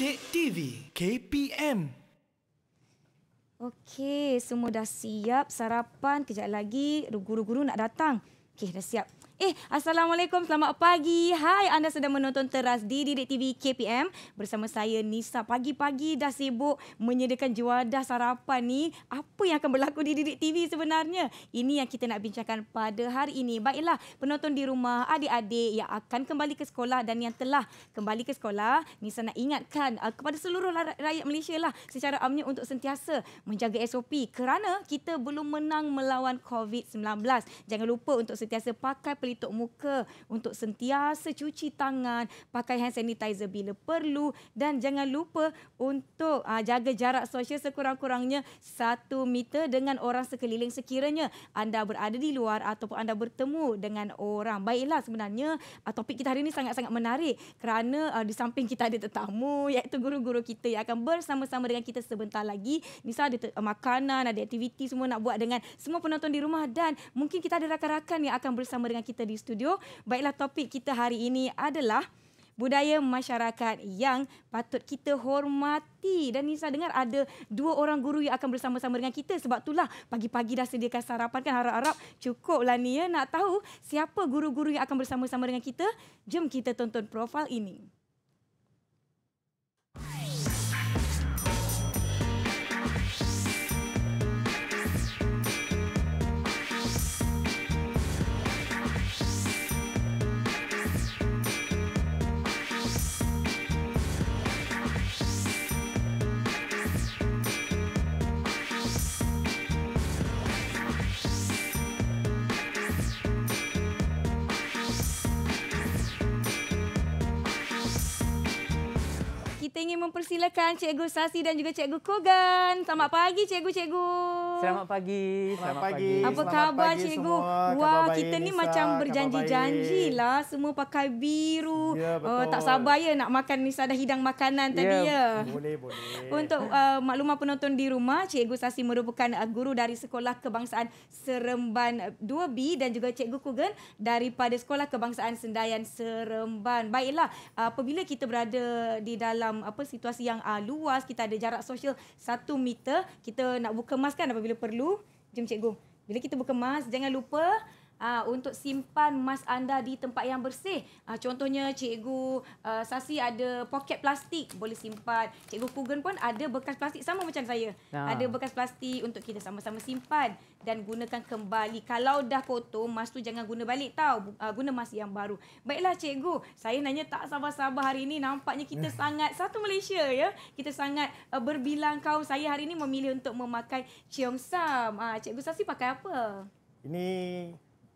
Pendek TV KPM Okey, semua dah siap sarapan. Kejap lagi guru-guru nak datang. Okey, dah siap. Eh, Assalamualaikum, selamat pagi. Hai, anda sedang menonton teras di Didik TV KPM bersama saya Nisa. Pagi-pagi dah sibuk menyediakan juadah sarapan ni. Apa yang akan berlaku di Didik TV sebenarnya? Ini yang kita nak bincangkan pada hari ini. Baiklah, penonton di rumah, adik-adik yang akan kembali ke sekolah dan yang telah kembali ke sekolah, Nisa nak ingatkan uh, kepada seluruh rakyat Malaysia lah secara amnya untuk sentiasa menjaga SOP kerana kita belum menang melawan COVID-19. Jangan lupa untuk sentiasa pakai pelindung spray muka untuk sentiasa cuci tangan, pakai hand sanitizer bila perlu dan jangan lupa untuk uh, jaga jarak sosial sekurang-kurangnya satu meter dengan orang sekeliling sekiranya anda berada di luar ataupun anda bertemu dengan orang. Baiklah sebenarnya uh, topik kita hari ini sangat-sangat menarik kerana uh, di samping kita ada tetamu iaitu guru-guru kita yang akan bersama-sama dengan kita sebentar lagi. Nisa ada uh, makanan, ada aktiviti semua nak buat dengan semua penonton di rumah dan mungkin kita ada rakan-rakan yang akan bersama dengan kita kita di studio. Baiklah topik kita hari ini adalah budaya masyarakat yang patut kita hormati. Dan Nisa dengar ada dua orang guru yang akan bersama-sama dengan kita. Sebab itulah pagi-pagi dah sediakan sarapan kan harap-harap cukuplah ni ya. Nak tahu siapa guru-guru yang akan bersama-sama dengan kita? Jom kita tonton profil ini. Hai. ingin mempersilakan Cikgu Sasi dan juga Cikgu Kogan. Selamat pagi Cikgu-Cikgu. Selamat pagi. Selamat pagi. Apa Selamat khabar pagi Cikgu? Semua. Wah, khabar kita ni macam berjanji janji lah. semua pakai biru. Ya, uh, tak sabar ya nak makan ni dah hidang makanan tadi ya. ya. Boleh, boleh. Untuk uh, maklumat penonton di rumah, Cikgu Sasi merupakan eh, guru dari Sekolah Kebangsaan Seremban 2B dan juga Cikgu Kogan daripada Sekolah Kebangsaan Sendayan Seremban. Baiklah, apabila kita berada di dalam apa situasi yang uh, luas kita ada jarak sosial satu meter kita nak buka mask kan apabila perlu jom cikgu bila kita buka mask jangan lupa uh, untuk simpan mas anda di tempat yang bersih. Uh, contohnya cikgu uh, Sasi ada poket plastik boleh simpan. Cikgu Kugen pun ada bekas plastik sama macam saya. Ha. Ada bekas plastik untuk kita sama-sama simpan dan gunakan kembali. Kalau dah kotor, mas tu jangan guna balik tau. Uh, guna mask yang baru. Baiklah cikgu, saya nanya tak sabar-sabar hari ini nampaknya kita yeah. sangat satu Malaysia ya. Kita sangat uh, berbilang kaum saya hari ini memilih untuk memakai cheongsam. sam. uh, cikgu Sasi pakai apa? Ini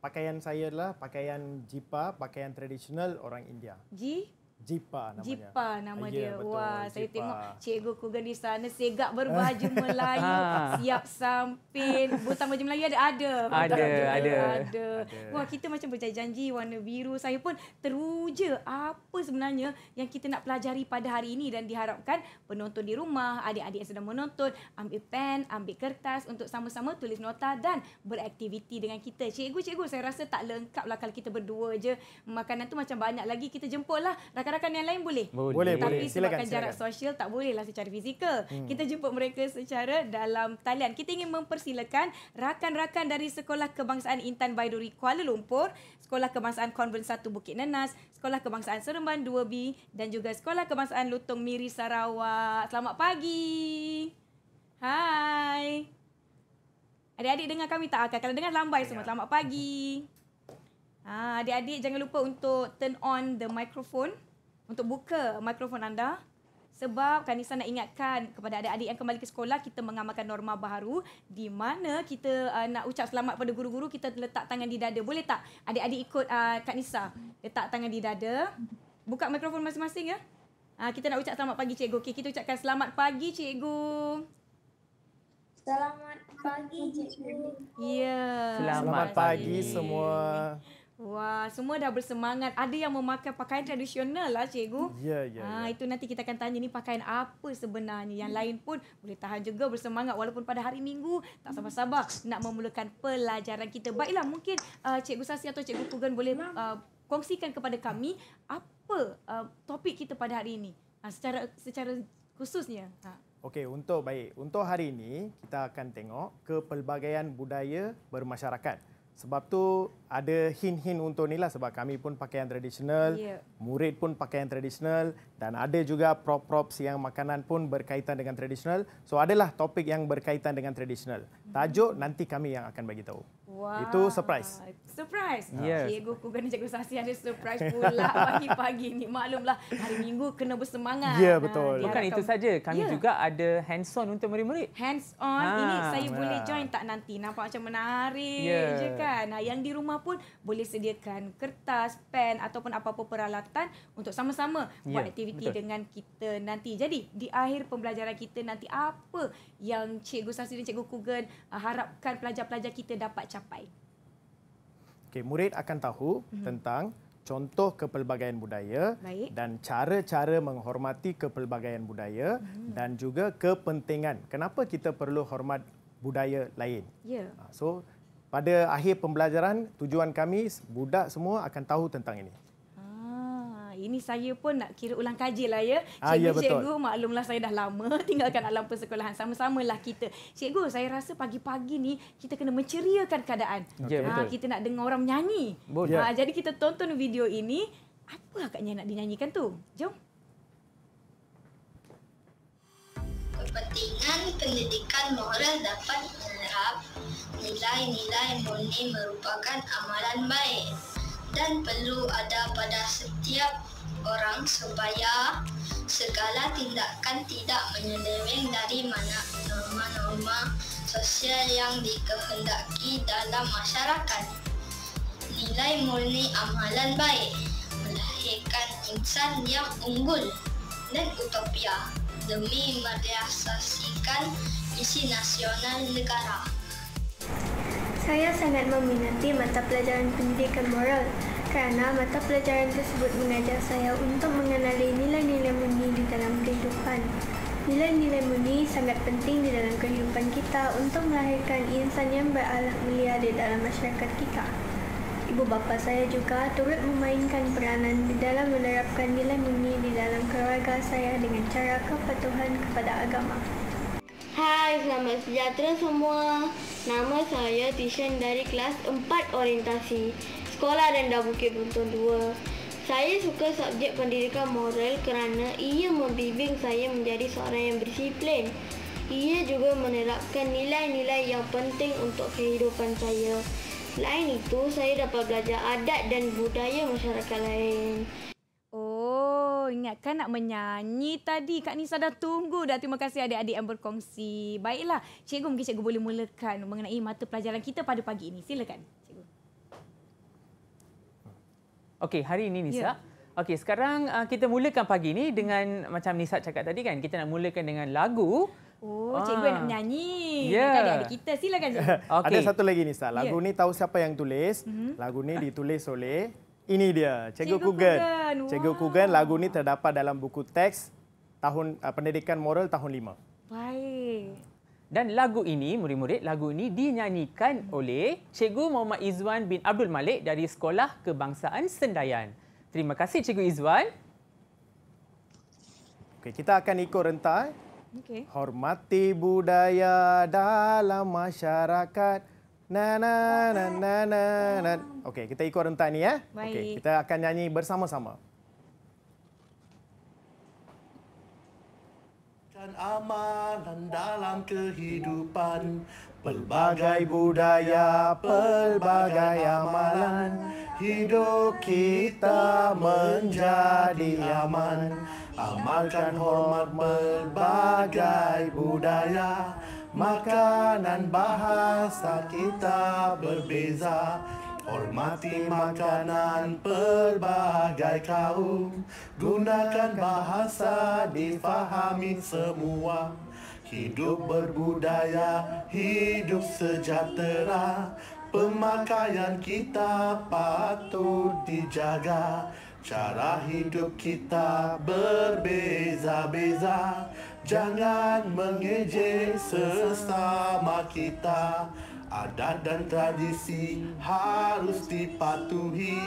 pakaian saya adalah pakaian jipa, pakaian tradisional orang India. Jipa? Jipa namanya. Jipa nama ah, dia. Ya, Wah, Jipa. saya tengok cikgu Kugan di sana segak berbaju Melayu, ah. siap samping. Butang baju Melayu ada? Ada. Ada, ada. ada. ada. Wah, kita macam berjaya janji warna biru. Saya pun teruja apa sebenarnya yang kita nak pelajari pada hari ini dan diharapkan penonton di rumah, adik-adik yang sedang menonton, ambil pen, ambil kertas untuk sama-sama tulis nota dan beraktiviti dengan kita. Cikgu, cikgu, saya rasa tak lengkap lah kalau kita berdua je. Makanan tu macam banyak lagi. Kita jemputlah rakan rakan-rakan yang lain boleh? Boleh. boleh Tapi boleh. sebabkan silakan, jarak silakan. sosial tak bolehlah secara fizikal. Hmm. Kita jumpa mereka secara dalam talian. Kita ingin mempersilakan rakan-rakan dari Sekolah Kebangsaan Intan Baiduri Kuala Lumpur, Sekolah Kebangsaan Konven 1 Bukit Nenas, Sekolah Kebangsaan Seremban 2B dan juga Sekolah Kebangsaan Lutong Miri Sarawak. Selamat pagi. Hai. Adik-adik dengar kami tak akan? Kalau dengar lambai semua. Ya. Selamat pagi. Ha, adik-adik jangan lupa untuk turn on the microphone untuk buka mikrofon anda sebab Kanisa nak ingatkan kepada adik-adik yang kembali ke sekolah kita mengamalkan norma baharu di mana kita uh, nak ucap selamat pada guru-guru kita letak tangan di dada boleh tak adik-adik ikut uh, Kak Nisa letak tangan di dada buka mikrofon masing-masing ya uh, kita nak ucap selamat pagi cikgu okay, kita ucapkan selamat pagi cikgu Selamat pagi cikgu. Ya. Yeah. Selamat, selamat pagi, pagi semua. Wah, semua dah bersemangat. Ada yang memakai pakaian tradisional lah, cikgu. Ya, yeah, ya. Yeah, Ah, yeah. Itu nanti kita akan tanya ni pakaian apa sebenarnya. Yang yeah. lain pun boleh tahan juga bersemangat walaupun pada hari minggu. Tak hmm. sabar-sabar nak memulakan pelajaran kita. Baiklah, mungkin uh, cikgu Sasi atau cikgu Kugan boleh uh, kongsikan kepada kami apa uh, topik kita pada hari ini uh, secara, secara khususnya. Ha. Okey, untuk baik. Untuk hari ini, kita akan tengok kepelbagaian budaya bermasyarakat. Sebab tu ada hin-hin untuk ni lah sebab kami pun pakai yang tradisional, yeah. murid pun pakai yang tradisional dan ada juga prop props yang makanan pun berkaitan dengan tradisional. So adalah topik yang berkaitan dengan tradisional. Hmm. Tajuk nanti kami yang akan bagi tahu. Wow. Itu surprise. Surprise. Yes. Cikgu Kugani Cikgu Sasi ada surprise pula pagi-pagi ni. Maklumlah hari minggu kena bersemangat. Ya, yeah, betul. Ha, Bukan itu saja. Kami yeah. juga ada hands-on untuk murid-murid. Hands-on. Ha. Ini saya ha. boleh ya. join tak nanti? Nampak macam menarik yeah. je kan? Ha, yang di rumah pun boleh sediakan kertas, pen ataupun apa-apa peralatan untuk sama-sama yeah. buat aktiviti betul. dengan kita nanti. Jadi, di akhir pembelajaran kita nanti, apa yang Cikgu Sasi dan Cikgu Kugan ah, harapkan pelajar-pelajar kita dapat capai? capai. Okay, murid akan tahu mm-hmm. tentang contoh kepelbagaian budaya Baik. dan cara-cara menghormati kepelbagaian budaya mm-hmm. dan juga kepentingan. Kenapa kita perlu hormat budaya lain? Yeah. Ya. So, pada akhir pembelajaran, tujuan kami budak semua akan tahu tentang ini. Ini saya pun nak kira ulang kaji lah ya. Cikgu, ah, ya, cikgu maklumlah saya dah lama tinggalkan alam persekolahan. sama sama lah kita. Cikgu, saya rasa pagi-pagi ni kita kena menceriakan keadaan. Okay, ha, ah, kita nak dengar orang menyanyi. Ha, jadi kita tonton video ini. Apa agaknya nak dinyanyikan tu? Jom. Kepentingan pendidikan moral dapat menerap nilai-nilai murni merupakan amalan baik dan perlu ada pada setiap orang supaya segala tindakan tidak menyeleweng dari mana norma-norma eh, sosial yang dikehendaki dalam masyarakat. Nilai murni amalan baik melahirkan insan yang unggul dan utopia demi merealisasikan isi nasional negara. Saya sangat meminati mata pelajaran pendidikan moral kerana mata pelajaran tersebut mengajar saya untuk mengenali nilai-nilai murni di dalam kehidupan. Nilai-nilai murni sangat penting di dalam kehidupan kita untuk melahirkan insan yang berakhlak mulia di dalam masyarakat kita. Ibu bapa saya juga turut memainkan peranan di dalam menerapkan nilai murni di dalam keluarga saya dengan cara kepatuhan kepada agama. Hai, selamat sejahtera semua. Nama saya Tishan dari kelas 4 orientasi sekolah rendah Bukit Buntung dua. Saya suka subjek pendidikan moral kerana ia membimbing saya menjadi seorang yang bersiplin. Ia juga menerapkan nilai-nilai yang penting untuk kehidupan saya. Selain itu, saya dapat belajar adat dan budaya masyarakat lain. Oh, ingatkan nak menyanyi tadi. Kak Nisa dah tunggu dah. Terima kasih adik-adik yang berkongsi. Baiklah, cikgu mungkin cikgu boleh mulakan mengenai mata pelajaran kita pada pagi ini. Silakan. Okey, hari ini Nisa. Yeah. Okey, sekarang uh, kita mulakan pagi ini dengan macam Nisa cakap tadi kan, kita nak mulakan dengan lagu. Oh, ah. cikgu nak menyanyi. Yeah. Kan ada kita, silakan cikgu. Okay. ada satu lagi Nisa, ya. lagu yeah. ni tahu siapa yang tulis. Mm-hmm. Lagu ni ditulis oleh, ini dia, Cikgu, cikgu Kugan. Kugan. Wow. Kugan, lagu ni terdapat dalam buku teks tahun uh, pendidikan moral tahun lima. Baik. Dan lagu ini, murid-murid, lagu ini dinyanyikan oleh Cikgu Muhammad Izwan bin Abdul Malik dari Sekolah Kebangsaan Sendayan. Terima kasih Cikgu Izwan. Okay, kita akan ikut rentai. Okey. Hormati budaya dalam masyarakat. Na na na na na. Okay, kita ikut rentai ni ya. Eh? Okey, kita akan nyanyi bersama-sama. dan amalan dalam kehidupan Pelbagai budaya, pelbagai amalan Hidup kita menjadi aman Amalkan hormat pelbagai budaya Makanan bahasa kita berbeza Hormati makanan pelbagai kaum Gunakan bahasa difahami semua Hidup berbudaya, hidup sejahtera Pemakaian kita patut dijaga Cara hidup kita berbeza-beza Jangan mengejek sesama kita Adat dan tradisi harus dipatuhi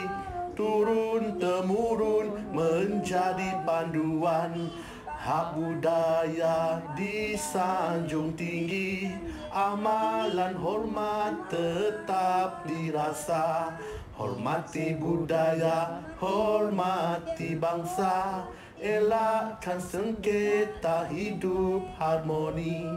Turun temurun menjadi panduan Hak budaya di sanjung tinggi Amalan hormat tetap dirasa Hormati budaya, hormati bangsa Elakkan sengketa hidup harmoni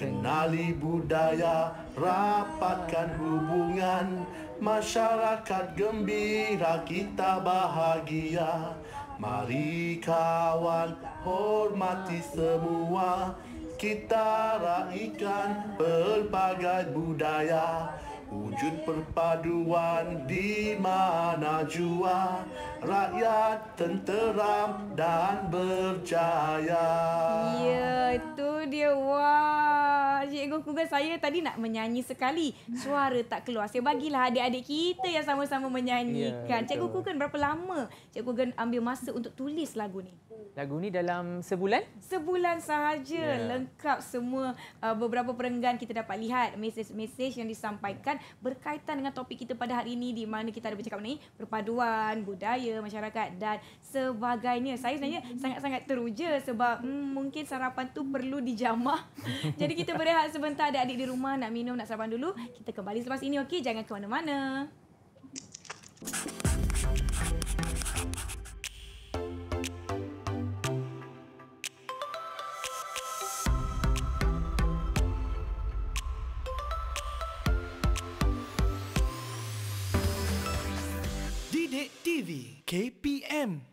Kenali budaya, rapatkan hubungan Masyarakat gembira, kita bahagia Mari kawan, hormati semua Kita raikan pelbagai budaya Wujud perpaduan di mana jua Rakyat tenteram dan berjaya Ya, itu dia Wah, Cikgu Kuga saya tadi nak menyanyi sekali Suara tak keluar Saya bagilah adik-adik kita yang sama-sama menyanyikan ya, Cikgu Kuga berapa lama Cikgu Kuga ambil masa untuk tulis lagu ni? Lagu ni dalam sebulan? Sebulan sahaja ya. Lengkap semua uh, beberapa perenggan kita dapat lihat Mesej-mesej yang disampaikan berkaitan dengan topik kita pada hari ini di mana kita ada bercakap mengenai perpaduan budaya masyarakat dan sebagainya. Saya sebenarnya sangat-sangat teruja sebab hmm, mungkin sarapan tu perlu dijamah. Jadi kita berehat sebentar ada adik di rumah nak minum nak sarapan dulu. Kita kembali selepas ini okey jangan ke mana-mana. KPM.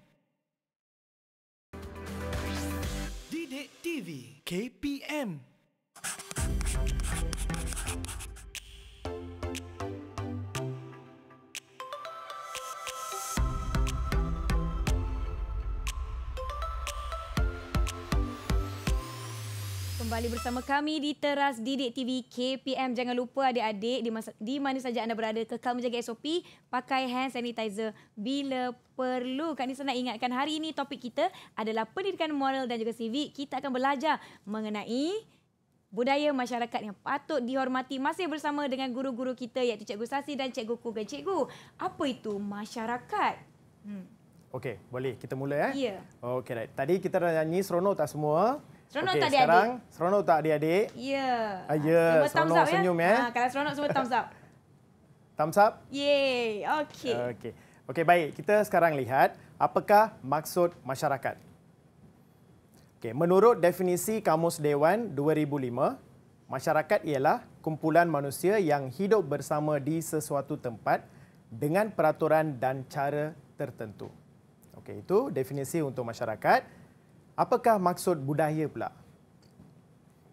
Didik TV KPM. kembali bersama kami di Teras Didik TV KPM. Jangan lupa adik-adik di, di mana saja anda berada, kekal menjaga SOP, pakai hand sanitizer bila perlu. Kak Nisa nak ingatkan hari ini topik kita adalah pendidikan moral dan juga civic. Kita akan belajar mengenai budaya masyarakat yang patut dihormati masih bersama dengan guru-guru kita iaitu Cikgu Sasi dan Cikgu Kuga. Cikgu, apa itu masyarakat? Hmm. Okey, boleh kita mula eh? Ya. Yeah. Okey, right. tadi kita dah nyanyi seronok tak semua? Seronok okay, tak adik-adik? Sekarang, seronok tak adik-adik? Ya. Yeah. Ya, seronok up, senyum ya. Yeah. Eh. Kalau seronok semua thumbs up. thumbs up? Yeay, okey. Okey, okay, baik. Kita sekarang lihat apakah maksud masyarakat. Okay, menurut definisi Kamus Dewan 2005, masyarakat ialah kumpulan manusia yang hidup bersama di sesuatu tempat dengan peraturan dan cara tertentu. Okay, itu definisi untuk masyarakat. Apakah maksud budaya pula?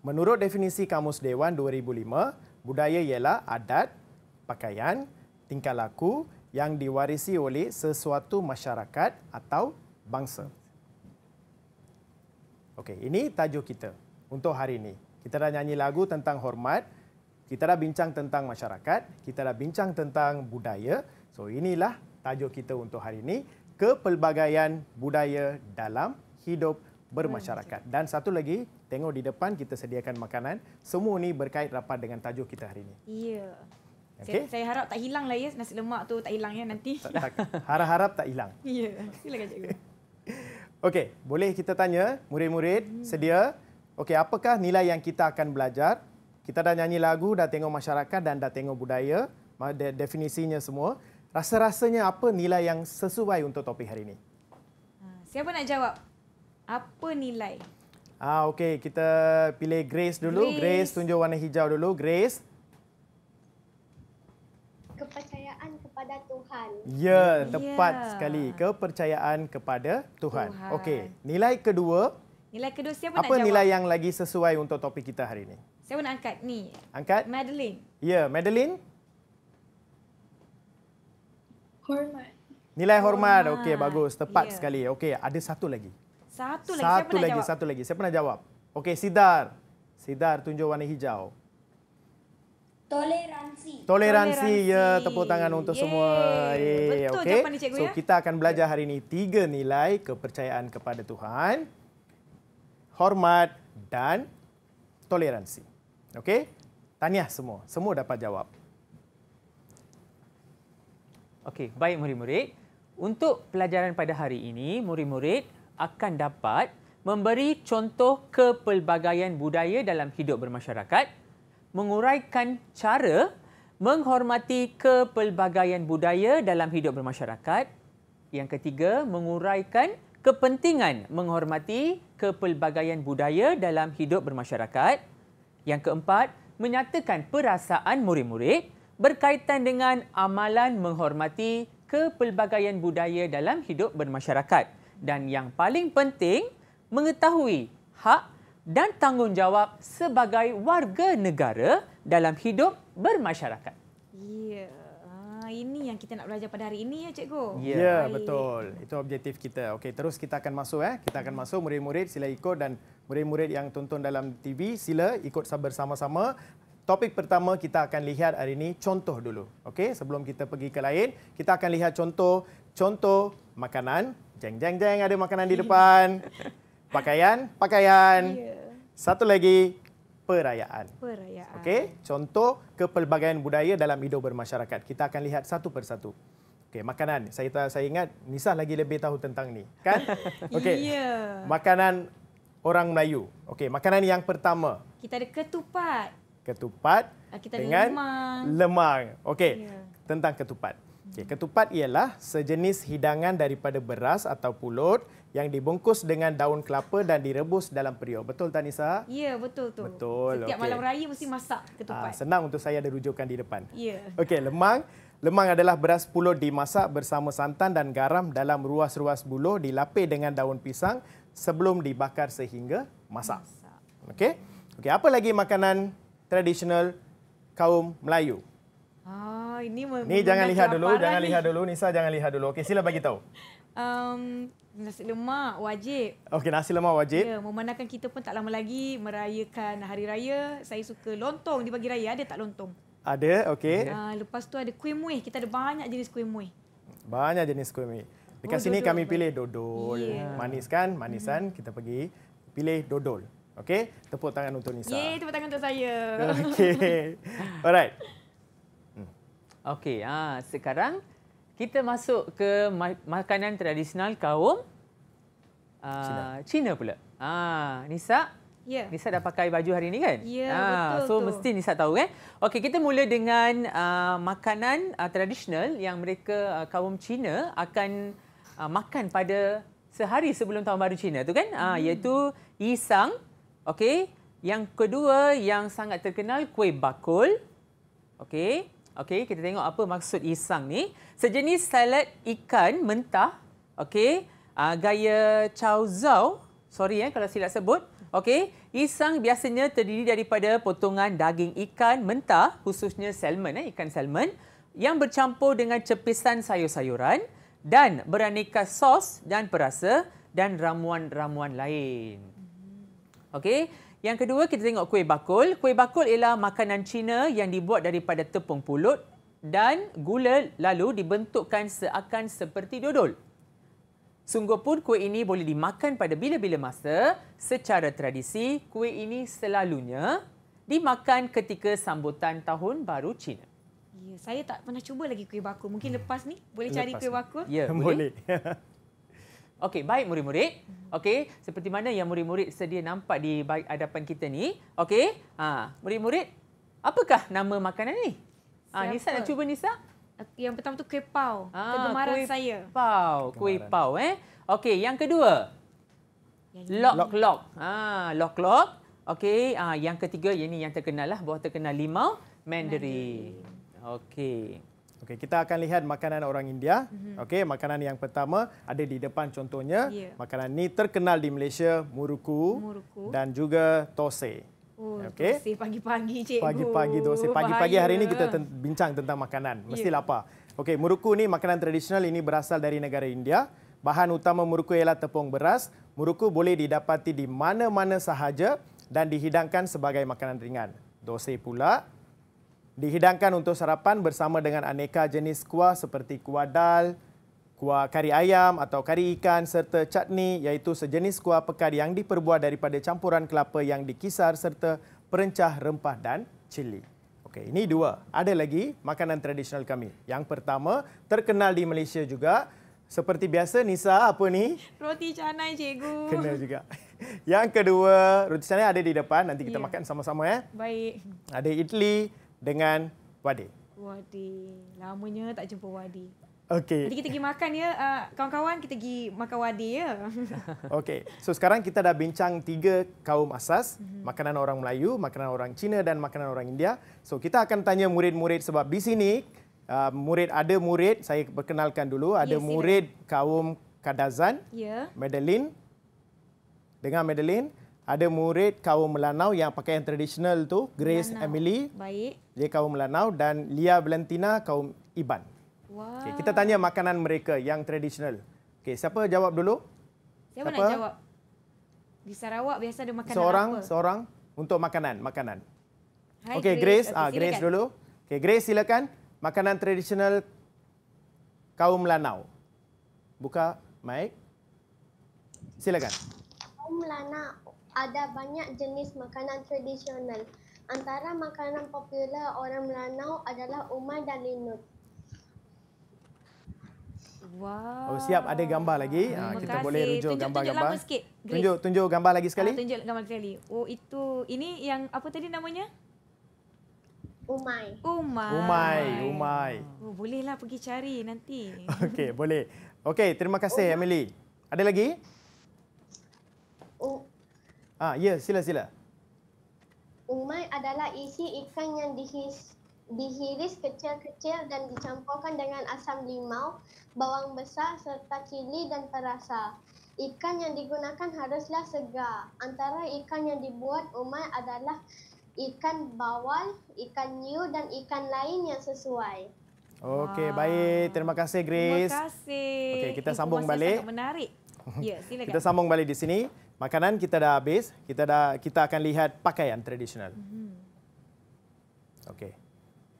Menurut definisi Kamus Dewan 2005, budaya ialah adat, pakaian, tingkah laku yang diwarisi oleh sesuatu masyarakat atau bangsa. Okey, ini tajuk kita untuk hari ini. Kita dah nyanyi lagu tentang hormat, kita dah bincang tentang masyarakat, kita dah bincang tentang budaya. So inilah tajuk kita untuk hari ini, kepelbagaian budaya dalam hidup bermasyarakat. Hmm, dan satu lagi, tengok di depan kita sediakan makanan. Semua ini berkait rapat dengan tajuk kita hari ini. Ya. Okay. Saya, saya harap tak hilang lah ya nasi lemak tu tak hilang ya nanti. Harap-harap tak hilang. Ya, silakan cikgu. Okey, boleh kita tanya murid-murid hmm. sedia. Okey, apakah nilai yang kita akan belajar? Kita dah nyanyi lagu, dah tengok masyarakat dan dah tengok budaya. Definisinya semua. Rasa-rasanya apa nilai yang sesuai untuk topik hari ini? Ha, siapa nak jawab? apa nilai? Ah okey kita pilih Grace dulu. Grace. Grace tunjuk warna hijau dulu. Grace. Kepercayaan kepada Tuhan. Ya, yeah, tepat ya. sekali. Kepercayaan kepada Tuhan. Tuhan. Okey, nilai kedua. Nilai kedua siapa apa nak jawab? Apa nilai yang lagi sesuai untuk topik kita hari ini? Saya nak angkat ni? Angkat? Madeline. Ya, yeah, Madeline. Hormat. Nilai hormat. hormat. Okey, bagus. Tepat yeah. sekali. Okey, ada satu lagi. Satu lagi, satu siapa lagi, Satu lagi, siapa nak jawab? Okey, Sidar. Sidar, tunjuk warna hijau. Toleransi. Toleransi, ya. Toleransi. ya. Tepuk tangan untuk Yay. semua. Yay. Betul okay. jawapan ni, cikgu. So, ya? kita akan belajar hari ini tiga nilai kepercayaan kepada Tuhan. Hormat dan toleransi. Okey? Tahniah semua. Semua dapat jawab. Okey, baik murid-murid. Untuk pelajaran pada hari ini, murid-murid akan dapat memberi contoh kepelbagaian budaya dalam hidup bermasyarakat, menguraikan cara menghormati kepelbagaian budaya dalam hidup bermasyarakat, yang ketiga, menguraikan kepentingan menghormati kepelbagaian budaya dalam hidup bermasyarakat, yang keempat, menyatakan perasaan murid-murid berkaitan dengan amalan menghormati kepelbagaian budaya dalam hidup bermasyarakat dan yang paling penting mengetahui hak dan tanggungjawab sebagai warga negara dalam hidup bermasyarakat. Ya. Ah, ini yang kita nak belajar pada hari ini ya cikgu. Ya yeah, betul. Itu objektif kita. Okey, terus kita akan masuk eh. Kita akan masuk murid-murid sila ikut dan murid-murid yang tonton dalam TV sila ikut bersama-sama. Topik pertama kita akan lihat hari ini contoh dulu. Okey, sebelum kita pergi ke lain, kita akan lihat contoh contoh makanan jeng jeng jeng ada makanan di depan. Pakaian, pakaian. Yeah. Satu lagi perayaan. Perayaan. Okey, contoh kepelbagaian budaya dalam hidup bermasyarakat. Kita akan lihat satu persatu. Okey, makanan. Saya tahu, saya ingat Nisa lagi lebih tahu tentang ni, kan? Okey. Yeah. Makanan orang Melayu. Okey, makanan yang pertama. Kita ada ketupat. Ketupat. Ah, kita ada dengan lemang. Lemang. Okey. Yeah. Tentang ketupat. Okay, ketupat ialah sejenis hidangan daripada beras atau pulut yang dibungkus dengan daun kelapa dan direbus dalam periuk. Betul tak Nisa? Ya, betul tu. Betul. Setiap okay. malam raya mesti masak ketupat. Ah, senang untuk saya ada rujukan di depan. Ya. Okey, lemang. Lemang adalah beras pulut dimasak bersama santan dan garam dalam ruas-ruas buluh dilapis dengan daun pisang sebelum dibakar sehingga masak. masak. Okey. Okey, apa lagi makanan tradisional kaum Melayu? Ah ini Ni jangan lihat dulu, jangan lihat dulu. Nisa jangan lihat dulu. Okey, sila bagi tahu. Um, nasi lemak wajib. Okey, nasi lemak wajib. Ya, memandangkan kita pun tak lama lagi merayakan hari raya. Saya suka lontong di bagi raya. Ada tak lontong? Ada, okey. Uh, lepas tu ada kuih muih. Kita ada banyak jenis kuih muih. Banyak jenis kuih muih. Dekat oh, sini dodol, kami pilih dodol. Yeah. Manis kan? Mhm. Manisan. hmm Kita pergi pilih dodol. Okey, tepuk tangan untuk Nisa. Ye, tepuk tangan untuk saya. Okey. Alright. Okey, ha, sekarang kita masuk ke ma- makanan tradisional kaum uh, Cina pula. Ha, Nisa, yeah. Nisa dah pakai baju hari ini kan? Ya, yeah, ha, betul. So, tu. mesti Nisa tahu kan? Okey, kita mula dengan uh, makanan uh, tradisional yang mereka, uh, kaum Cina akan uh, makan pada sehari sebelum Tahun Baru Cina tu kan? Ha, Iaitu Yisang. Okey, yang kedua yang sangat terkenal, kuih bakul. Okey. Okey, kita tengok apa maksud isang ni. Sejenis salad ikan mentah. Okey, uh, gaya chow zau. Sorry eh kalau silap sebut. Okey, isang biasanya terdiri daripada potongan daging ikan mentah, khususnya salmon eh, ikan salmon yang bercampur dengan cepisan sayur-sayuran dan beraneka sos dan perasa dan ramuan-ramuan lain. Okey, yang kedua kita tengok kuih bakul. Kuih bakul ialah makanan Cina yang dibuat daripada tepung pulut dan gula lalu dibentukkan seakan seperti dodol. Sungguh pun kuih ini boleh dimakan pada bila-bila masa. Secara tradisi, kuih ini selalunya dimakan ketika sambutan tahun baru Cina. Ya, saya tak pernah cuba lagi kuih bakul. Mungkin lepas ni boleh lepas cari kuih bakul. Ya, boleh. boleh. Okey, baik murid-murid. Okey, seperti mana yang murid-murid sedia nampak di hadapan kita ni. Okey, ha, murid-murid, apakah nama makanan ni? Ha, Nisa nak cuba Nisa? Yang pertama tu kuih pau. Ha, ah, kegemaran kuih saya. Pau, kuih pau eh. Okey, yang kedua. Lok-lok. Ha, lok-lok. Okey, ha, yang ketiga, yang ini yang terkenal lah. Buah terkenal limau, mandarin. Okey. Okey, kita akan lihat makanan orang India. Mm-hmm. Okey, makanan yang pertama ada di depan contohnya. Yeah. Makanan ni terkenal di Malaysia, muruku, muruku. dan juga tose. Oh, okay. tose pagi-pagi, cikgu. Pagi-pagi tose. Pagi-pagi hari ini kita ten- bincang tentang makanan. Ya. Mesti yeah. lapar. Okey, muruku ni makanan tradisional ini berasal dari negara India. Bahan utama muruku ialah tepung beras. Muruku boleh didapati di mana-mana sahaja dan dihidangkan sebagai makanan ringan. Dosa pula Dihidangkan untuk sarapan bersama dengan aneka jenis kuah seperti kuah dal, kuah kari ayam atau kari ikan serta chutney iaitu sejenis kuah pekar yang diperbuat daripada campuran kelapa yang dikisar serta perencah rempah dan cili. Okey, ini dua. Ada lagi makanan tradisional kami. Yang pertama, terkenal di Malaysia juga. Seperti biasa, Nisa, apa ni? Roti canai, cikgu. Kena juga. Yang kedua, roti canai ada di depan. Nanti kita yeah. makan sama-sama. Eh. Baik. Ada idli dengan Wadi. Wadi. Lamanya tak jumpa Wadi. Okey. Jadi kita pergi makan ya. Ah, kawan-kawan kita pergi makan Wadi ya. Okey. So sekarang kita dah bincang tiga kaum asas. Mhm. Makanan orang Melayu, makanan orang Cina dan makanan orang India. So kita akan tanya murid-murid sebab di sini uh, murid ada murid. Saya perkenalkan dulu. Ada yes, murid ya. kaum Kadazan. Ya. Madeline. Dengar Madeline. Ada murid kaum Melanau yang pakai yang tradisional tu, Grace Melanau. Emily. Baik. Lia kaum Melanau dan Lia Valentina kaum Iban. Wow. Okay, kita tanya makanan mereka yang tradisional. Okay, siapa jawab dulu? Siapa, siapa nak jawab? Di Sarawak biasa ada makanan seorang, apa? Seorang, seorang untuk makanan, makanan. Hai, okay, Grace, Grace. Okay, ah, Grace dulu. Okay, Grace silakan. Makanan tradisional kaum Melanau. Buka mic. Silakan. Kaum Melanau ada banyak jenis makanan tradisional. Antara makanan popular orang Melanau adalah umai dan linut. Wow. Oh, siap ada gambar lagi. Ha, kita kasih. boleh rujuk gambar-gambar. Tunjuk, tunjuk, gambar. tunjuk, tunjuk gambar lagi sekali. Ha, tunjuk gambar sekali. Oh itu ini yang apa tadi namanya? Umai. Umai. Umai, umai. Oh bolehlah pergi cari nanti. Okey, boleh. Okey, terima kasih umai. Emily. Ada lagi? Oh. Ah, ya, sila-sila. Umai adalah isi ikan yang dihis, dihiris kecil-kecil dan dicampurkan dengan asam limau, bawang besar serta cili dan perasa. Ikan yang digunakan haruslah segar. Antara ikan yang dibuat umai adalah ikan bawal, ikan new dan ikan lain yang sesuai. Okey, wow. baik. Terima kasih Grace. Terima kasih. Okey, kita Ibu sambung balik. Menarik. Ya, Kita sambung balik di sini makanan kita dah habis, kita dah kita akan lihat pakaian tradisional. mm Okey.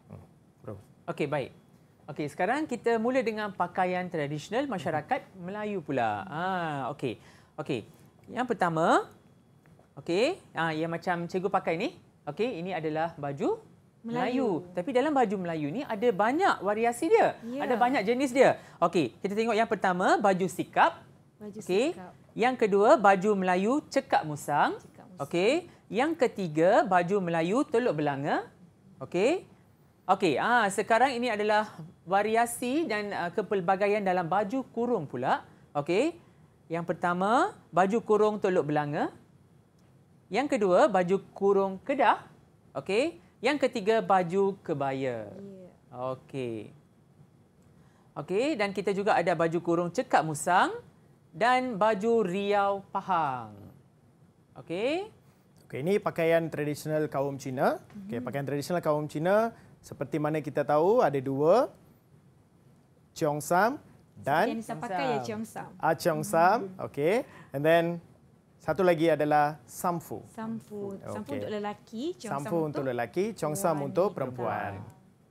Hmm, bro. Okey, baik. Okey, sekarang kita mula dengan pakaian tradisional masyarakat Melayu pula. Ha, okey. Okey. Yang pertama, okey, ah yang macam cikgu pakai ni, okey, ini adalah baju Melayu. Melayu. Tapi dalam baju Melayu ni ada banyak variasi dia. Yeah. Ada banyak jenis dia. Okey, kita tengok yang pertama, baju sikap. Baju okay. sikap. Yang kedua, baju Melayu cekak musang. musang. Okey. Yang ketiga, baju Melayu teluk belanga. okay. Okay, ah sekarang ini adalah variasi dan uh, kepelbagaian dalam baju kurung pula. okay. Yang pertama, baju kurung teluk belanga. Yang kedua, baju kurung Kedah. okay. Yang ketiga, baju kebaya. Ya. okay. Okay, dan kita juga ada baju kurung cekak musang dan baju Riau Pahang. Okey. Okey, ini pakaian tradisional kaum Cina. Okey, mhm. pakaian tradisional kaum Cina seperti mana kita tahu ada dua. Cheong Sam dan Yang saya pakai ya Cheong Sam. Ah Cheong Sam, mhm. okey. And then satu lagi adalah Samfu. Samfu, okay. Samfu untuk lelaki, Cheong Sam untuk lelaki, Cheong Sam untuk perempuan.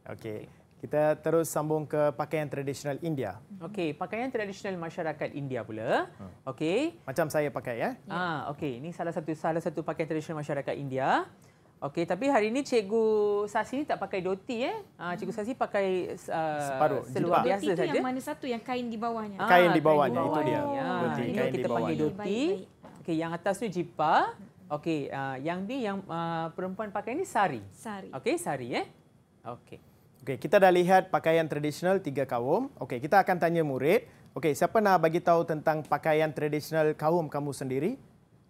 Okey. Okay. Kita terus sambung ke pakaian tradisional India. Okey, pakaian tradisional masyarakat India pula. Ha. Okey. Macam saya pakai ya. Ah, okey. Ini salah satu salah satu pakaian tradisional masyarakat India. Okey, tapi hari ini Cikgu Sasi ni tak pakai doti eh. Ah, Cikgu hmm. Sasi pakai uh, seluar biasa saja. Yang mana satu yang kain di bawahnya? Ah, kain di bawahnya itu dia. Ya. ini ah, kita di panggil doti. Okey, yang atas tu jipa. Okey, uh, yang ni yang uh, perempuan pakai ni sari. Sari. Okey, sari eh. Okey. Okey, kita dah lihat pakaian tradisional tiga kaum. Okey, kita akan tanya murid. Okey, siapa nak bagi tahu tentang pakaian tradisional kaum kamu sendiri?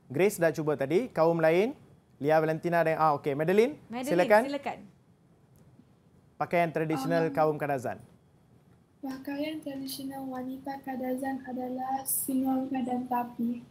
Grace dah cuba tadi, kaum lain? Lia Valentina dan ah okey, Madeline, Madeline, silakan. silakan. Pakaian tradisional um, kaum Kadazan. Pakaian tradisional wanita Kadazan adalah sinongga dan tapi.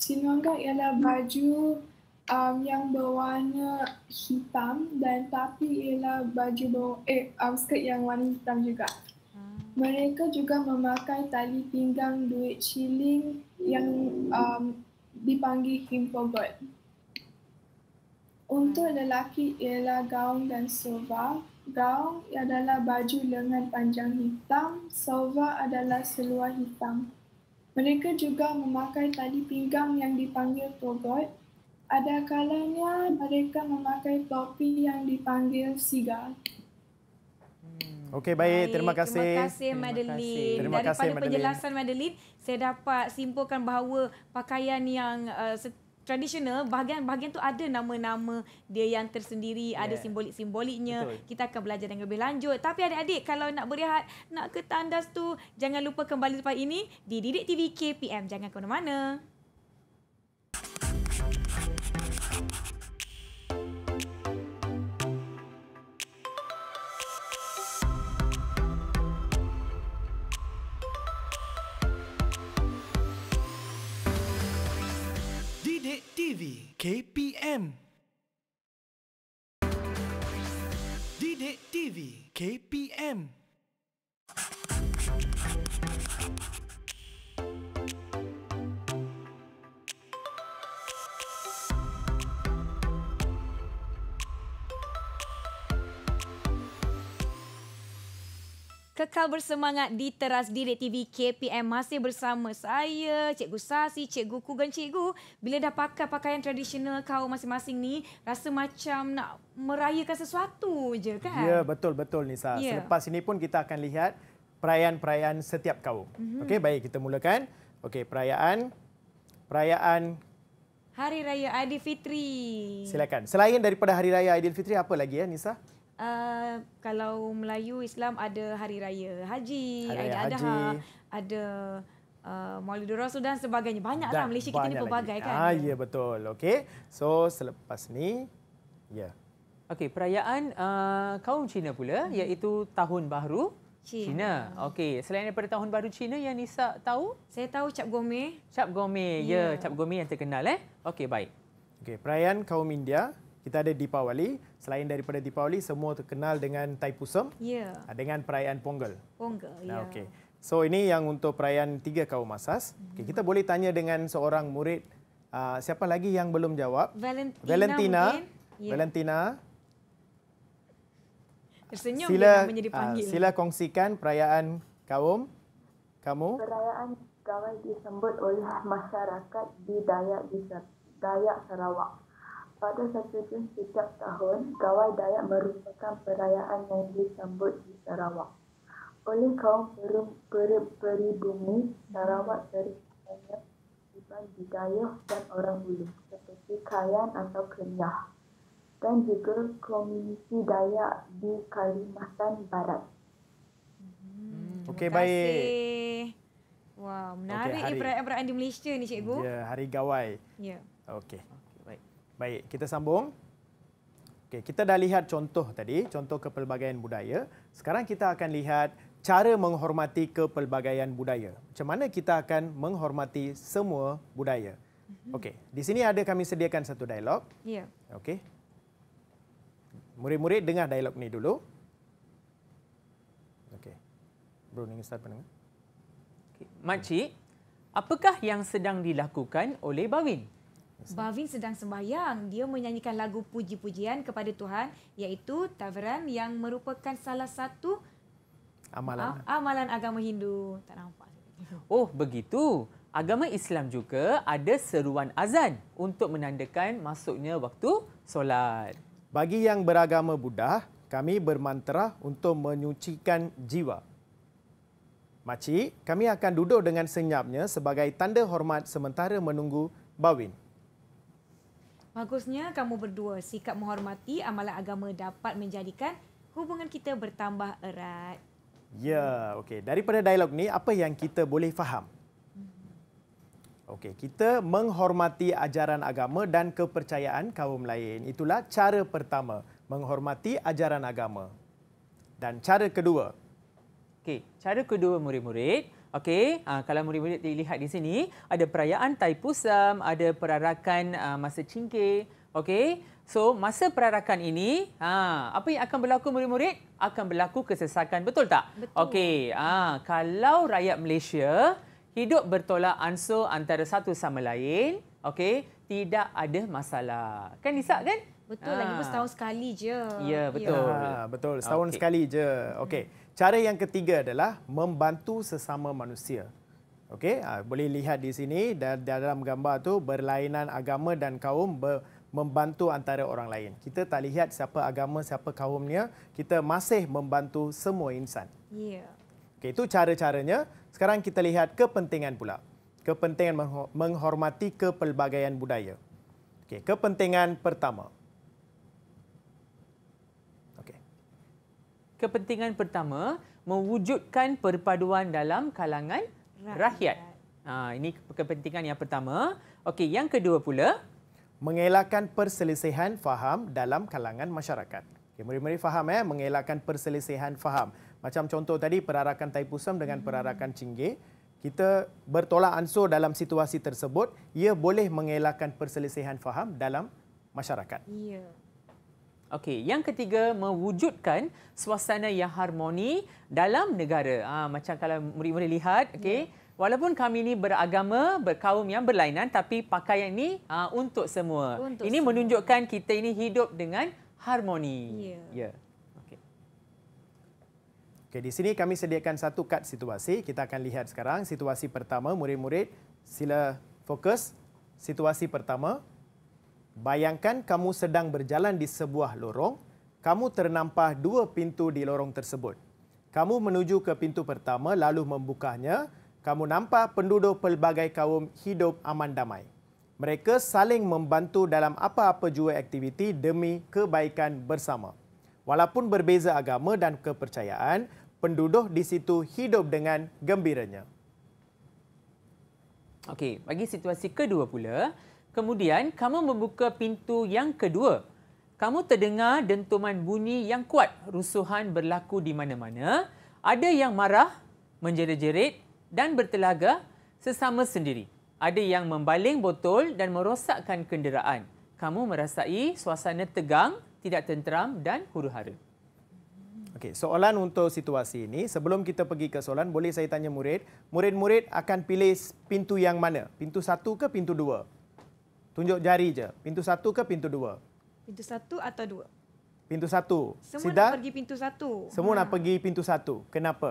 Sinongga ialah baju um, yang bawahnya hitam dan tapi ialah baju bawah, eh, um, skirt yang warna hitam juga. Hmm. Mereka juga memakai tali pinggang duit shilling yang um, dipanggil himpogot. Untuk lelaki ialah gaun dan sova. Gaun adalah baju lengan panjang hitam, sova adalah seluar hitam. Mereka juga memakai tali pinggang yang dipanggil togot ada kalanya mereka memakai topi yang dipanggil sigal. Hmm. Okey, baik. baik. Terima kasih. Terima kasih, Madeline. Terima kasih, Daripada Madeline. penjelasan Madeline, saya dapat simpulkan bahawa pakaian yang uh, tradisional bahagian-bahagian tu ada nama-nama dia yang tersendiri yeah. ada simbolik-simboliknya kita akan belajar dengan lebih lanjut tapi adik-adik kalau nak berehat nak ke tandas tu jangan lupa kembali lepas ini di Didik TV KPM jangan ke mana-mana TV KPM Didik TV KPM Kekal bersemangat di teras Direk TV KPM masih bersama saya, Cikgu Sasi, Cikgu Kugan Cikgu. Bila dah pakai pakaian tradisional kau masing-masing ni, rasa macam nak merayakan sesuatu je kan? Ya, betul-betul Nisa. Ya. Selepas ini pun kita akan lihat perayaan-perayaan setiap kau. Mm -hmm. Okey, baik kita mulakan. Okey, perayaan perayaan Hari Raya Aidilfitri. Silakan. Selain daripada Hari Raya Aidilfitri, apa lagi ya Nisa? Uh, kalau Melayu Islam ada Hari Raya Haji, Hari Raya Adha, ada uh, eh, Maulid Rasul dan sebagainya. Banyak dan lah Malaysia kita ni berbagai kan. Ah, ya betul. Okey. So selepas ni ya. Yeah. Okey, perayaan uh, kaum Cina pula hmm. iaitu Tahun Baru Cina. Cina. Okey, selain daripada Tahun Baru Cina yang Nisa tahu? Saya tahu Cap Gome. Cap Gome. Ya, yeah. yeah, Cap Gome yang terkenal eh. Okey, baik. Okey, perayaan kaum India kita ada Deepawali, selain daripada Deepavali, semua terkenal dengan Tai Pusam yeah. Ya. dengan perayaan Ponggal. Ponggal, ya. Yeah. Okay. So ini yang untuk perayaan tiga kaum asas. Okay, mhm. kita boleh tanya dengan seorang murid. Uh, siapa lagi yang belum jawab? Valentina. Valentina. Yeah. Valentina. Tersenyum sila, namanya dipanggil. Ah, uh, sila kongsikan perayaan kaum kamu. Perayaan gawai disambut oleh masyarakat di Dayak, di Dayak Sarawak. Pada satu jam setiap tahun, Gawai Dayak merupakan perayaan yang disambut di Sarawak. Oleh kaum peribumi, per- per- Sarawak terutamanya dibuat di Dayak dan orang Ulu seperti Kayan atau Kenyah dan juga komuniti Dayak di Kalimantan Barat. Hmm, Okey, baik. wow, menarik okay, hari, perayaan di Malaysia ni, Cikgu. Ya, yeah, Hari Gawai. Ya. Yeah. Okey. Baik, kita sambung. Okay kita dah lihat contoh tadi, contoh kepelbagaian budaya. Sekarang kita akan lihat cara menghormati kepelbagaian budaya. Macam mana kita akan menghormati semua budaya? Mhm. Okay di sini ada kami sediakan satu dialog. Ya. Yeah. Murid-murid dengar dialog ni dulu. Okey. Bro, ingin start pendengar? Okay. Makcik, apakah yang sedang dilakukan oleh Bawin? Bavin sedang sembahyang. Dia menyanyikan lagu puji-pujian kepada Tuhan iaitu Taveran yang merupakan salah satu amalan amalan agama Hindu. Tak nampak. Oh, begitu. Agama Islam juga ada seruan azan untuk menandakan masuknya waktu solat. Bagi yang beragama Buddha, kami bermantra untuk menyucikan jiwa. Makcik, kami akan duduk dengan senyapnya sebagai tanda hormat sementara menunggu Bawin. Bagusnya kamu berdua sikap menghormati amalan agama dapat menjadikan hubungan kita bertambah erat. Ya, okey. Daripada dialog ni apa yang kita boleh faham? Hmm. Okey, kita menghormati ajaran agama dan kepercayaan kaum lain. Itulah cara pertama, menghormati ajaran agama. Dan cara kedua. Okey, cara kedua murid-murid, Okey, ha, kalau murid-murid dilihat di sini, ada perayaan Tai Pusam, ada perarakan ha, masa cingkir. Okey, so masa perarakan ini, ha, apa yang akan berlaku murid-murid? Akan berlaku kesesakan, betul tak? Betul. Okey, ha, kalau rakyat Malaysia hidup bertolak ansur antara satu sama lain, okey, tidak ada masalah. Kan Isak kan? Betul, ha. lagi pun setahun sekali je. Ya, betul. Ya. Ha, betul, setahun okay. sekali je. Okey. Hmm. Cara yang ketiga adalah membantu sesama manusia. Okey, ha, boleh lihat di sini dalam gambar tu berlainan agama dan kaum membantu antara orang lain. Kita tak lihat siapa agama, siapa kaumnya, kita masih membantu semua insan. Ya. Yeah. Okey, itu cara-caranya. Sekarang kita lihat kepentingan pula. Kepentingan menghormati kepelbagaian budaya. Okey, kepentingan pertama. Kepentingan pertama, mewujudkan perpaduan dalam kalangan rakyat. rakyat. Ha, ini kepentingan yang pertama. Okey, yang kedua pula. Mengelakkan perselisihan faham dalam kalangan masyarakat. Okay, mari meri faham, eh? mengelakkan perselisihan faham. Macam contoh tadi, perarakan Tai Pusam dengan hmm. perarakan Cinggir. Kita bertolak ansur dalam situasi tersebut. Ia boleh mengelakkan perselisihan faham dalam masyarakat. Ya. Okey, yang ketiga mewujudkan suasana yang harmoni dalam negara. Ha, macam kalau murid-murid lihat, okey. Yeah. Walaupun kami ini beragama, berkaum yang berlainan tapi pakaian ini ha, ah, untuk semua. Untuk ini semua. menunjukkan kita ini hidup dengan harmoni. Ya. Yeah. Ya. Yeah. Okey, di sini kami sediakan satu kad situasi. Kita akan lihat sekarang situasi pertama. Murid-murid sila fokus. Situasi pertama. Bayangkan kamu sedang berjalan di sebuah lorong, kamu ternampah dua pintu di lorong tersebut. Kamu menuju ke pintu pertama lalu membukanya, kamu nampak penduduk pelbagai kaum hidup aman damai. Mereka saling membantu dalam apa-apa jua aktiviti demi kebaikan bersama. Walaupun berbeza agama dan kepercayaan, penduduk di situ hidup dengan gembiranya. Okey, bagi situasi kedua pula, Kemudian, kamu membuka pintu yang kedua. Kamu terdengar dentuman bunyi yang kuat. Rusuhan berlaku di mana-mana. Ada yang marah, menjerit-jerit dan bertelaga sesama sendiri. Ada yang membaling botol dan merosakkan kenderaan. Kamu merasai suasana tegang, tidak tenteram dan huru-hara. Okay, soalan untuk situasi ini, sebelum kita pergi ke soalan, boleh saya tanya murid, murid-murid akan pilih pintu yang mana? Pintu satu ke pintu dua? Tunjuk jari je. Pintu satu ke pintu dua? Pintu satu atau dua? Pintu satu. Semua Sida? nak pergi pintu satu. Semua ha. nak pergi pintu satu. Kenapa?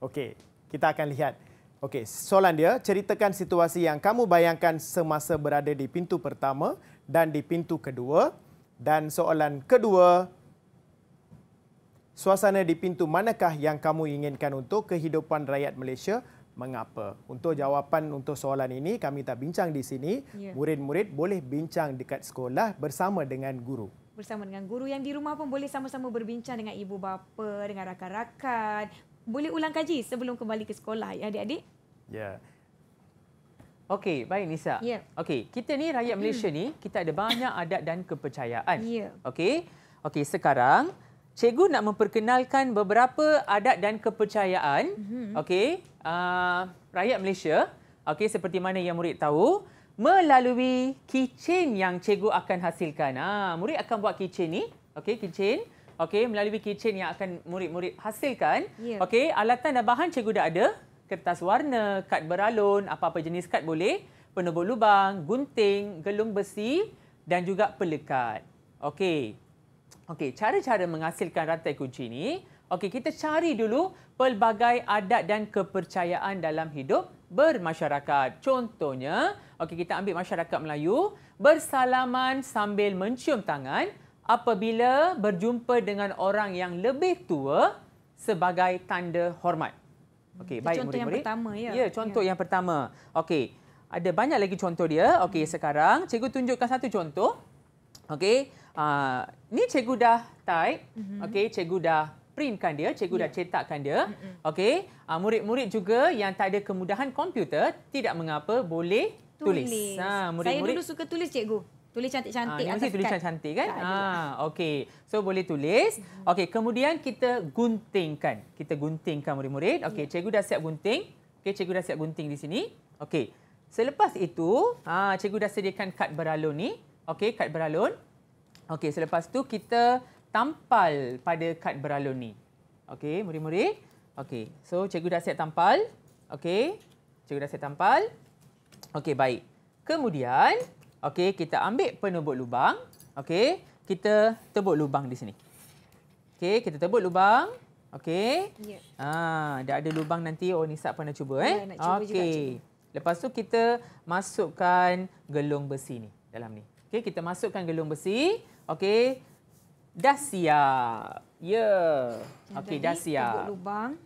Okey, kita akan lihat. Okey, soalan dia, ceritakan situasi yang kamu bayangkan semasa berada di pintu pertama dan di pintu kedua. Dan soalan kedua, suasana di pintu manakah yang kamu inginkan untuk kehidupan rakyat Malaysia? mengapa. Untuk jawapan untuk soalan ini kami tak bincang di sini. Ya. Murid-murid boleh bincang dekat sekolah bersama dengan guru. Bersama dengan guru yang di rumah pun boleh sama-sama berbincang dengan ibu bapa, dengan rakan-rakan. Boleh ulang kaji sebelum kembali ke sekolah ya adik-adik? Ya. Okey, baik Nisa. Ya. Okey, kita ni rakyat hmm. Malaysia ni, kita ada banyak adat dan kepercayaan. Ya. Okey. Okey, sekarang cikgu nak memperkenalkan beberapa adat dan kepercayaan. Mm-hmm. Okey uh, rakyat Malaysia, okay, seperti mana yang murid tahu, melalui kitchen yang cikgu akan hasilkan. Ah, ha, murid akan buat kitchen ni, okay, kitchen. Okey, melalui kitchen yang akan murid-murid hasilkan. Yeah. Okey, alatan dan bahan cikgu dah ada. Kertas warna, kad beralun, apa-apa jenis kad boleh. Penubuk lubang, gunting, gelung besi dan juga pelekat. Okey. Okey, cara-cara menghasilkan rantai kunci ni, Okey, kita cari dulu pelbagai adat dan kepercayaan dalam hidup bermasyarakat. Contohnya, okey kita ambil masyarakat Melayu bersalaman sambil mencium tangan apabila berjumpa dengan orang yang lebih tua sebagai tanda hormat. Okey, baik contoh murid-murid. yang pertama ya. Ya, contoh ya. yang pertama. Okey. Ada banyak lagi contoh dia. Okey, hmm. sekarang cikgu tunjukkan satu contoh. Okey. Uh, ni cikgu dah type. Mhm. Okey, cikgu dah printkan dia, cikgu ya. dah cetakkan dia. Okey, uh, murid-murid juga yang tak ada kemudahan komputer, tidak mengapa boleh tulis. tulis. Ha, ah, murid-murid. Saya dulu suka tulis cikgu. Tulis cantik-cantik. Ha, tulis cantik-cantik kan? Ha, Okey, so boleh tulis. Mm-hmm. Okey, kemudian kita guntingkan. Kita guntingkan murid-murid. Okey, ya. cikgu dah siap gunting. Okey, cikgu dah siap gunting di sini. Okey, selepas itu, ha, cikgu dah sediakan kad beralun ni. Okey, kad beralun. Okey, selepas tu kita tampal pada kad beralun ni. Okey, muri murid Okey. So, cikgu dah siap tampal. Okey. Cikgu dah siap tampal. Okey, baik. Kemudian, okey, kita ambil penubuk lubang. Okey. Kita tebuk lubang di sini. Okey, kita tebuk lubang. Okey. Ya. Ah, dah ada lubang nanti oh Nisa pernah cuba eh. Ya, okey. Lepas tu kita masukkan gelung besi ni dalam ni. Okey, kita masukkan gelung besi. Okey. Dah siap. Ya. Yeah. Okey, dah siap. Tutup lubang.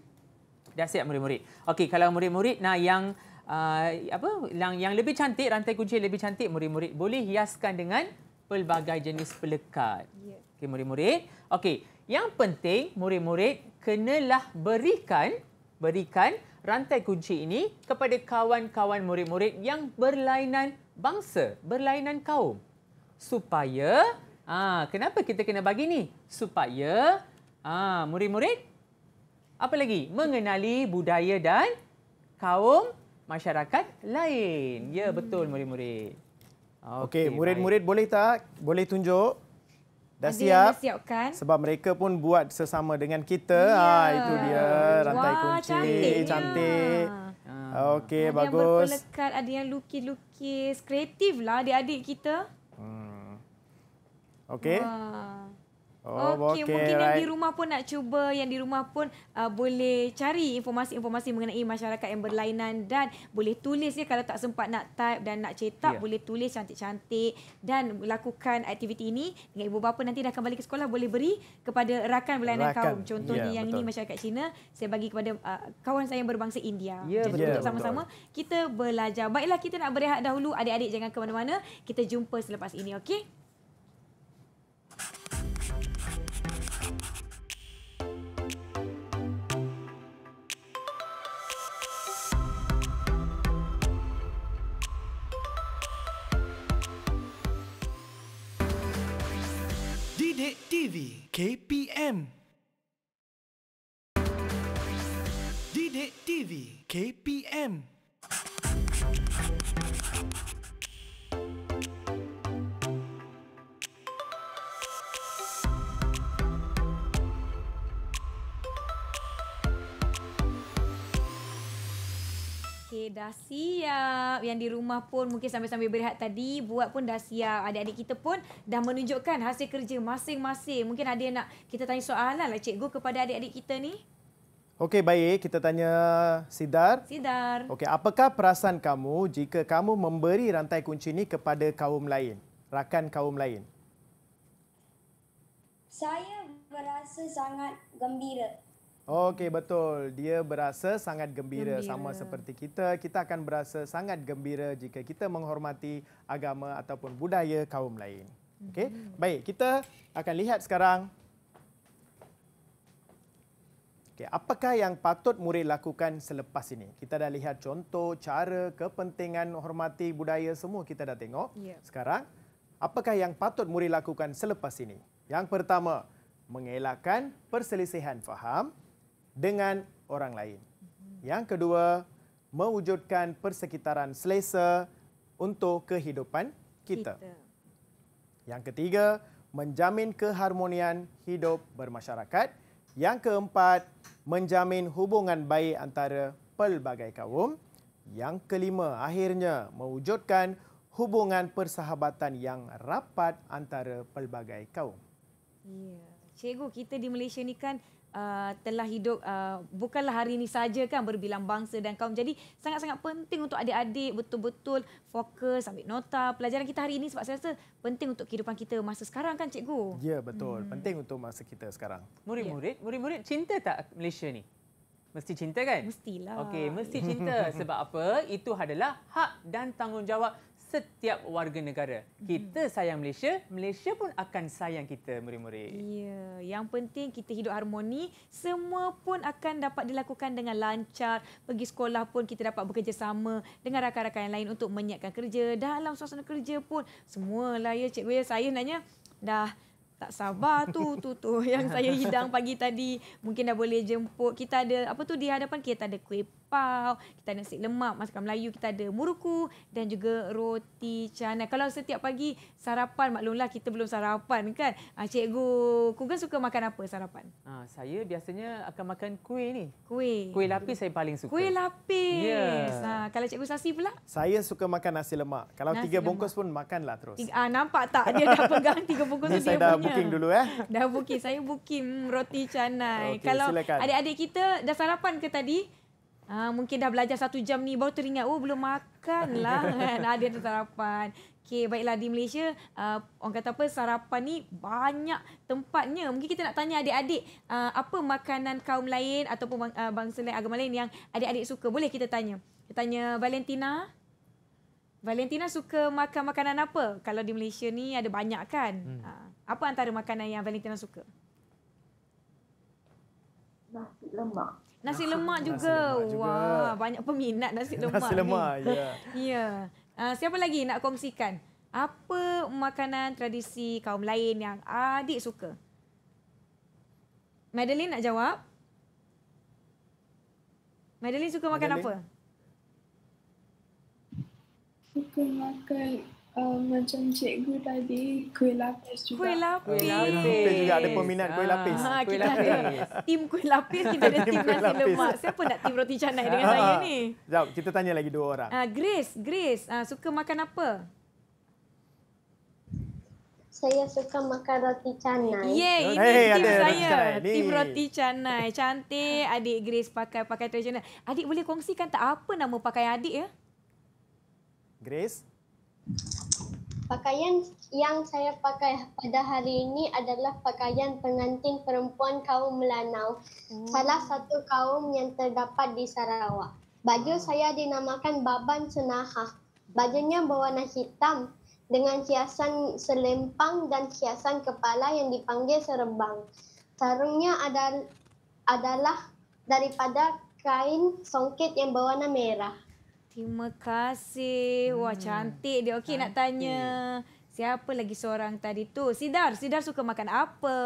Dah siap murid-murid. Okey, kalau murid-murid nah yang uh, apa yang yang lebih cantik rantai kunci lebih cantik murid-murid boleh hiaskan dengan pelbagai jenis pelekat. Yeah. Okey, murid-murid. Okey, yang penting murid-murid kenalah berikan berikan rantai kunci ini kepada kawan-kawan murid-murid yang berlainan bangsa, berlainan kaum supaya Ha, kenapa kita kena bagi ni? Supaya ah, murid-murid, apa lagi? Mengenali budaya dan kaum masyarakat lain. Ya, hmm. betul murid-murid. Okey, okay, murid-murid boleh tak? Boleh tunjuk. Dah siap? siapkan. Sebab mereka pun buat sesama dengan kita. Yeah. Ya. Ha, itu dia, rantai Wah, kunci. Cantik. Ya. Ah, okey, bagus. Ada yang berpelekat, ada yang lukis-lukis. Kreatif lah adik-adik kita. Hmm. Okey. Oh, okay, okay, mungkin right. yang di rumah pun nak cuba, yang di rumah pun uh, boleh cari informasi-informasi mengenai masyarakat yang berlainan dan boleh tulis ya kalau tak sempat nak type dan nak cetak, yeah. boleh tulis cantik-cantik dan lakukan aktiviti ini dengan ibu bapa nanti dah kembali ke sekolah boleh beri kepada rakan berlainan rakan. kaum. Contohnya yeah, yang betul. ini masyarakat Cina, saya bagi kepada uh, kawan saya yang berbangsa India. Yeah, Jadi yeah, untuk sama-sama kita belajar. Baiklah kita nak berehat dahulu, adik-adik jangan ke mana-mana. Kita jumpa selepas ini, okey? Bukit TV KPM Didik TV KPM Okey, dah siap. Yang di rumah pun mungkin sambil-sambil berehat tadi, buat pun dah siap. Adik-adik kita pun dah menunjukkan hasil kerja masing-masing. Mungkin ada yang nak kita tanya soalan lah cikgu kepada adik-adik kita ni. Okey, baik. Kita tanya Sidar. Sidar. Okey, apakah perasaan kamu jika kamu memberi rantai kunci ni kepada kaum lain? Rakan kaum lain. Saya berasa sangat gembira Okey betul. Dia berasa sangat gembira, gembira sama seperti kita. Kita akan berasa sangat gembira jika kita menghormati agama ataupun budaya kaum lain. Okey. Hmm. Baik, kita akan lihat sekarang. Okey, apakah yang patut murid lakukan selepas ini? Kita dah lihat contoh cara kepentingan hormati budaya semua kita dah tengok. Yeah. Sekarang, apakah yang patut murid lakukan selepas ini? Yang pertama, mengelakkan perselisihan faham dengan orang lain. Yang kedua, mewujudkan persekitaran selesa untuk kehidupan kita. Yang ketiga, menjamin keharmonian hidup bermasyarakat. Yang keempat, menjamin hubungan baik antara pelbagai kaum. Yang kelima, akhirnya mewujudkan hubungan persahabatan yang rapat antara pelbagai kaum. Ya. Cikgu, kita di Malaysia ni kan uh, telah hidup uh, bukanlah hari ini saja kan berbilang bangsa dan kaum. Jadi sangat-sangat penting untuk adik-adik betul-betul fokus ambil nota pelajaran kita hari ini sebab saya rasa penting untuk kehidupan kita masa sekarang kan cikgu. Ya betul, hmm. penting untuk masa kita sekarang. Murid-murid, ya. murid-murid cinta tak Malaysia ni? Mesti cinta kan? Mestilah. Okey, mesti cinta sebab apa? Itu adalah hak dan tanggungjawab setiap warga negara. Kita hmm. sayang Malaysia, Malaysia pun akan sayang kita, murid-murid. Ya, yang penting kita hidup harmoni, semua pun akan dapat dilakukan dengan lancar. Pergi sekolah pun kita dapat bekerjasama dengan rakan-rakan yang lain untuk menyiapkan kerja. Dalam suasana kerja pun, semua lah. ya cik ya. Saya nanya, dah tak sabar tu, tu, tu yang saya hidang pagi tadi. Mungkin dah boleh jemput. Kita ada, apa tu di hadapan kita ada kuih pau, kita ada nasi lemak, masakan Melayu kita ada muruku dan juga roti canai. Kalau setiap pagi sarapan, maklumlah kita belum sarapan kan. Ah, cikgu, Kugan suka makan apa sarapan? Ah, saya biasanya akan makan kuih ni. Kuih. Kuih lapis saya paling suka. Kuih lapis. Yes. Ah, kalau cikgu Sasi pula? Saya suka makan nasi lemak. Kalau nasi tiga lemak. bungkus pun makanlah terus. Tiga, ah, nampak tak dia dah pegang tiga bungkus tu dia saya dah punya. booking dulu eh. Dah booking. Saya booking roti canai. Okay, kalau silakan. adik-adik kita dah sarapan ke tadi? Ah, mungkin dah belajar satu jam ni baru teringat oh belum makan lah kan ada tu sarapan. Okay, baiklah di Malaysia uh, orang kata apa sarapan ni banyak tempatnya. Mungkin kita nak tanya adik-adik uh, apa makanan kaum lain ataupun bang, uh, bangsa lain agama lain yang adik-adik suka. Boleh kita tanya? Kita tanya Valentina. Valentina suka makan makanan apa? Kalau di Malaysia ni ada banyak kan? Hmm. apa antara makanan yang Valentina suka? Nasi lemak. Nasi lemak juga. Nasi lemak juga. Wah, banyak peminat nasi lemak Nasi lemak, ya. Ya. Yeah. Uh, siapa lagi nak kongsikan? Apa makanan tradisi kaum lain yang adik suka? Madeline nak jawab? Madeline suka makan apa? Suka makan Ah, macam cikgu tadi, kuih lapis juga. Kuih lapis. Ah, kuih lapis juga. Ada peminat kuih ah, lapis. Ha, kuih lapis. tim kuih lapis, kita ada tim nasi lemak. Siapa nak tim roti canai dengan saya ni? Sekejap, kita tanya lagi dua orang. Grace, Grace, suka makan apa? Saya suka makan roti canai. Yeay, ini hey, tim ada saya. Roti tim roti canai. Cantik adik Grace pakai-pakai tradisional. Adik boleh kongsikan tak apa nama pakaian adik ya? Grace? Pakaian yang saya pakai pada hari ini adalah pakaian pengantin perempuan kaum Melanau, hmm. salah satu kaum yang terdapat di Sarawak. Baju hmm. saya dinamakan Baban Senahah. Bajunya berwarna hitam dengan hiasan selempang dan hiasan kepala yang dipanggil serembang. Sarungnya adalah adalah daripada kain songket yang berwarna merah. Terima kasih. Wah hmm. cantik dia. Okey nak tanya. Siapa lagi seorang tadi tu? Sidar, Sidar suka makan apa?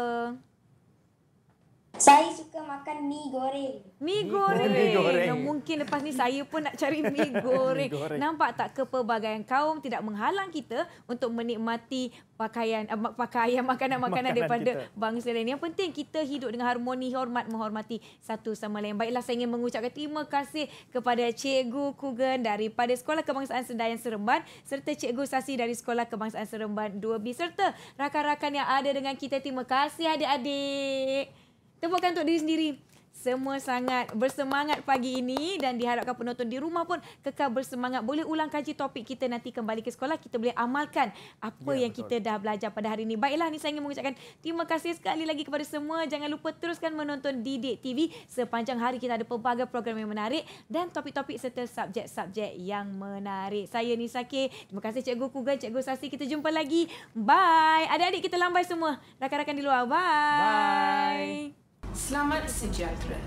Saya suka makan mi goreng. Mi goreng. Mi goreng. Nah, mungkin lepas ni saya pun nak cari mi goreng. mi goreng. Nampak tak kepelbagaian kaum tidak menghalang kita untuk menikmati pakaian uh, pakaian makanan-makanan daripada kita. bangsa lain. Yang penting kita hidup dengan harmoni, hormat, menghormati satu sama lain. Baiklah saya ingin mengucapkan terima kasih kepada Cikgu Kugen daripada Sekolah Kebangsaan Sendayan Seremban serta Cikgu Sasi dari Sekolah Kebangsaan Seremban 2B serta rakan-rakan yang ada dengan kita. Terima kasih adik-adik. Tepukan untuk diri sendiri. Semua sangat bersemangat pagi ini dan diharapkan penonton di rumah pun kekal bersemangat. Boleh ulang kaji topik kita nanti kembali ke sekolah. Kita boleh amalkan apa ya, yang betul. kita dah belajar pada hari ini. Baiklah, ini saya ingin mengucapkan terima kasih sekali lagi kepada semua. Jangan lupa teruskan menonton Didik TV. Sepanjang hari kita ada pelbagai program yang menarik dan topik-topik serta subjek-subjek yang menarik. Saya Nisa K. Terima kasih Cikgu Kuga, Cikgu Sasi. Kita jumpa lagi. Bye. Adik-adik kita lambai semua. Rakan-rakan di luar. Bye. Bye. Selamat sejahtera.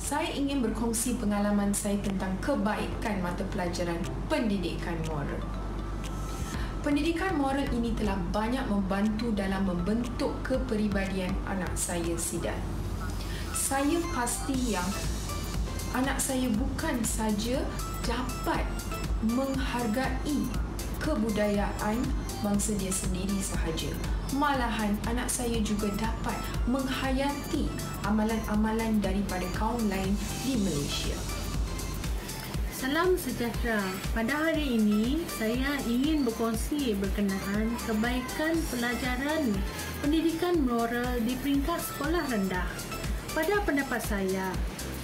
Saya ingin berkongsi pengalaman saya tentang kebaikan mata pelajaran pendidikan moral. Pendidikan moral ini telah banyak membantu dalam membentuk kepribadian anak saya Sidat. Saya pasti yang anak saya bukan saja dapat menghargai kebudayaan bangsa dia sendiri sahaja malahan anak saya juga dapat menghayati amalan-amalan daripada kaum lain di Malaysia. Salam sejahtera. Pada hari ini, saya ingin berkongsi berkenaan kebaikan pelajaran pendidikan moral di peringkat sekolah rendah. Pada pendapat saya,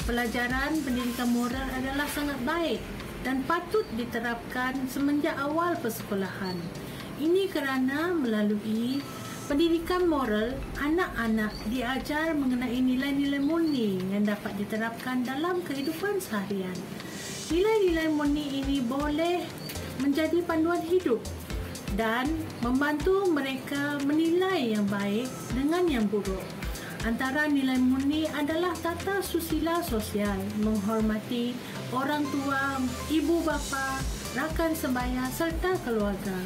pelajaran pendidikan moral adalah sangat baik dan patut diterapkan semenjak awal persekolahan. Ini kerana melalui Pendidikan moral, anak-anak diajar mengenai nilai-nilai murni yang dapat diterapkan dalam kehidupan seharian. Nilai-nilai murni ini boleh menjadi panduan hidup dan membantu mereka menilai yang baik dengan yang buruk. Antara nilai murni adalah tata susila sosial, menghormati orang tua, ibu bapa, rakan sebaya serta keluarga.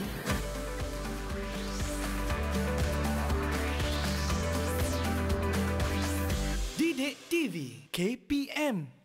Sidik TV KPM